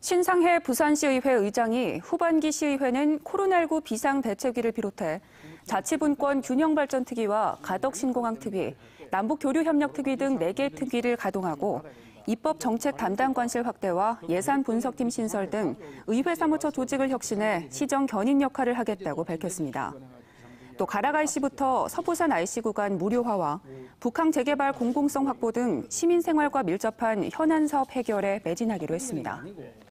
신상해 부산시의회 의장이 후반기 시의회는 코로나19 비상대책위를 비롯해 자치분권 균형발전특위와 가덕신공항특위, 남북교류협력특위 등 4개 특위를 가동하고 입법 정책 담당 관실 확대와 예산 분석팀 신설 등 의회 사무처 조직을 혁신해 시정 견인 역할을 하겠다고 밝혔습니다. 또 가락 IC부터 서부산 IC 구간 무료화와 북항 재개발 공공성 확보 등 시민 생활과 밀접한 현안 사업 해결에 매진하기로 했습니다.